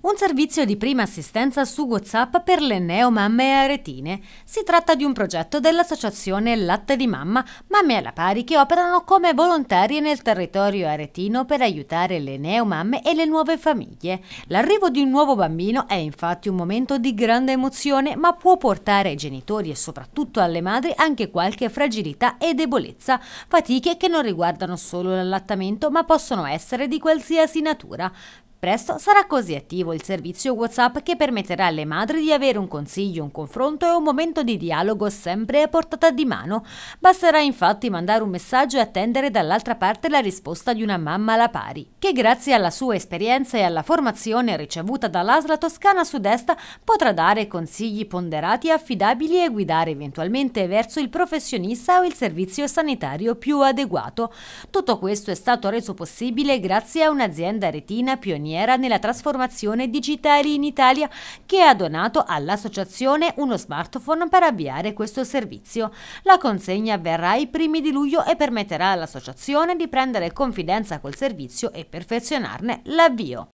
Un servizio di prima assistenza su WhatsApp per le neomamme aretine. Si tratta di un progetto dell'associazione Latte di Mamma, mamme alla pari che operano come volontarie nel territorio aretino per aiutare le neomamme e le nuove famiglie. L'arrivo di un nuovo bambino è infatti un momento di grande emozione, ma può portare ai genitori e soprattutto alle madri anche qualche fragilità e debolezza, fatiche che non riguardano solo l'allattamento ma possono essere di qualsiasi natura. Presto sarà così attivo il servizio WhatsApp che permetterà alle madri di avere un consiglio, un confronto e un momento di dialogo sempre a portata di mano. Basterà infatti mandare un messaggio e attendere dall'altra parte la risposta di una mamma alla pari, che grazie alla sua esperienza e alla formazione ricevuta dall'Asla Toscana Sud-Est potrà dare consigli ponderati e affidabili e guidare eventualmente verso il professionista o il servizio sanitario più adeguato. Tutto questo è stato reso possibile grazie a un'azienda retina pioniera pioniera nella trasformazione digitale in Italia che ha donato all'associazione uno smartphone per avviare questo servizio. La consegna avverrà i primi di luglio e permetterà all'associazione di prendere confidenza col servizio e perfezionarne l'avvio.